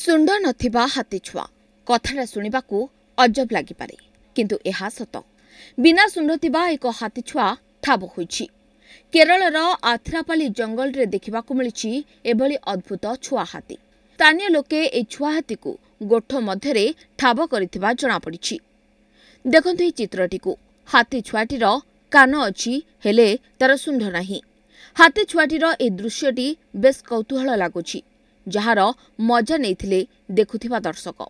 ଶୁଣ୍ଢ ନଥିବା ହାତୀ ଛୁଆ କଥାଟା ଶୁଣିବାକୁ ଅଜବ ଲାଗିପାରେ କିନ୍ତୁ ଏହା ସତ ବିନା ଶୁଣ୍ଢ ଥିବା ଏକ ହାତୀ ଛୁଆ ଠାବ ହୋଇଛି କେରଳର ଆଥ୍ରାପାଲି ଜଙ୍ଗଲରେ ଦେଖିବାକୁ ମିଳିଛି ଏଭଳି ଅଦ୍ଭୁତ ଛୁଆ ହାତୀ ସ୍ଥାନୀୟ ଲୋକେ ଏହି ଛୁଆ ହାତୀକୁ ଗୋଠ ମଧ୍ୟରେ ଠାବ କରିଥିବା ଜଣାପଡ଼ିଛି ଦେଖନ୍ତୁ ଏହି ଚିତ୍ରଟିକୁ ହାତୀ ଛୁଆଟିର କାନ ଅଛି ହେଲେ ତା'ର ଶୁଣ୍ଢ ନାହିଁ ହାତୀ ଛୁଆଟିର ଏହି ଦୃଶ୍ୟଟି ବେଶ୍ କୌତୁହଳ ଲାଗୁଛି ଯାହାର ମଜା ନେଇଥିଲେ ଦେଖୁଥିବା ଦର୍ଶକ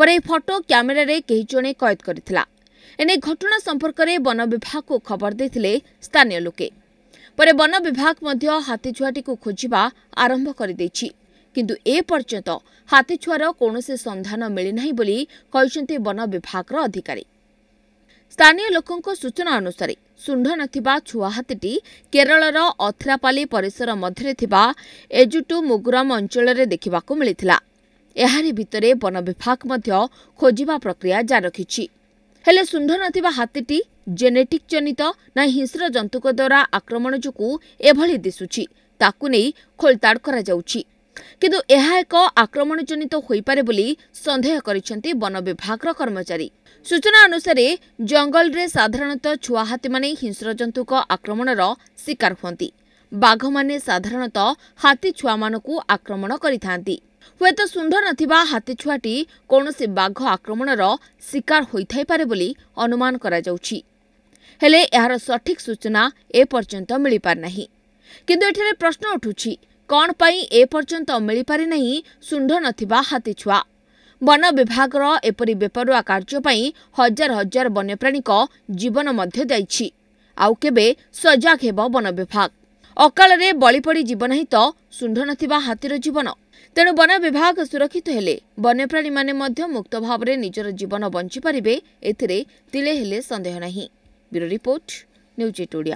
ପରେ ଏହି ଫଟୋ କ୍ୟାମେରାରେ କେହି ଜଣେ କଏଦ କରିଥିଲା ଏନେଇ ଘଟଣା ସମ୍ପର୍କରେ ବନ ବିଭାଗକୁ ଖବର ଦେଇଥିଲେ ସ୍ଥାନୀୟ ଲୋକେ ପରେ ବନ ବିଭାଗ ମଧ୍ୟ ହାତୀଛୁଆଟିକୁ ଖୋଜିବା ଆରମ୍ଭ କରିଦେଇଛି କିନ୍ତୁ ଏ ପର୍ଯ୍ୟନ୍ତ ହାତୀଛୁଆର କୌଣସି ସନ୍ଧାନ ମିଳିନାହିଁ ବୋଲି କହିଛନ୍ତି ବନ ବିଭାଗର ଅଧିକାରୀ ସ୍ଥାନୀୟ ଲୋକଙ୍କ ସୂଚନା ଅନୁସାରେ ଶୁଣ୍ଢ ନଥିବା ଛୁଆ ହାତୀଟି କେରଳର ଅଥ୍ରାପାଲି ପରିସର ମଧ୍ୟରେ ଥିବା ଏଜୁଟୁ ମୁଗ୍ରମ ଅଞ୍ଚଳରେ ଦେଖିବାକୁ ମିଳିଥିଲା ଏହାରି ଭିତରେ ବନ ବିଭାଗ ମଧ୍ୟ ଖୋଜିବା ପ୍ରକ୍ରିୟା ଜାରି ରଖିଛି ହେଲେ ଶୁଣ୍ଢ ନଥିବା ହାତୀଟି ଜେନେଟିକ୍ ନା ହିଂସ୍ର ଜନ୍ତୁଙ୍କ ଦ୍ୱାରା ଆକ୍ରମଣ ଯୋଗୁଁ ଏଭଳି ଦିଶୁଛି ତାକୁ ନେଇ ଖୋଳତାଡ଼ କରାଯାଉଛି କିନ୍ତୁ ଏହା ଏକ ଆକ୍ରମଣଜନିତ ହୋଇପାରେ ବୋଲି ସନ୍ଦେହ କରିଛନ୍ତି ବନ ବିଭାଗର କର୍ମଚାରୀ ସୂଚନା ଅନୁସାରେ ଜଙ୍ଗଲରେ ସାଧାରଣତଃ ଛୁଆ ହାତୀମାନେ ହିଂସ୍ର ଜନ୍ତୁଙ୍କ ଆକ୍ରମଣର ଶିକାର ହୁଅନ୍ତି ବାଘମାନେ ସାଧାରଣତଃ ହାତୀ ଛୁଆମାନଙ୍କୁ ଆକ୍ରମଣ କରିଥାନ୍ତି ହୁଏତ ଶୁଣ୍ଢ ନଥିବା ହାତୀ ଛୁଆଟି କୌଣସି ବାଘ ଆକ୍ରମଣର ଶିକାର ହୋଇଥାଇପାରେ ବୋଲି ଅନୁମାନ କରାଯାଉଛି ହେଲେ ଏହାର ସଠିକ୍ ସୂଚନା ଏପର୍ଯ୍ୟନ୍ତ ମିଳିପାରିନାହିଁ କିନ୍ତୁ ଏଠାରେ ପ୍ରଶ୍ନ ଉଠୁଛି କ'ଣ ପାଇଁ ଏପର୍ଯ୍ୟନ୍ତ ମିଳିପାରିନାହିଁ ଶୁଣ୍ଢ ନଥିବା ହାତୀଛୁଆ ବନ ବିଭାଗର ଏପରି ବେପରୁଆ କାର୍ଯ୍ୟ ପାଇଁ ହଜାର ହଜାର ବନ୍ୟପ୍ରାଣୀଙ୍କ ଜୀବନ ମଧ୍ୟ ଦେଇଛି ଆଉ କେବେ ସଜାଗ ହେବ ବନ ବିଭାଗ ଅକାଳରେ ବଳିପଡ଼ି ଯିବ ନାହିଁ ତ ଶୁଣ୍ଢ ନଥିବା ହାତୀର ଜୀବନ ତେଣୁ ବନ ବିଭାଗ ସୁରକ୍ଷିତ ହେଲେ ବନ୍ୟପ୍ରାଣୀମାନେ ମଧ୍ୟ ମୁକ୍ତ ଭାବରେ ନିଜର ଜୀବନ ବଞ୍ଚିପାରିବେ ଏଥିରେ ତିଳେ ହେଲେ ସନ୍ଦେହ ନାହିଁ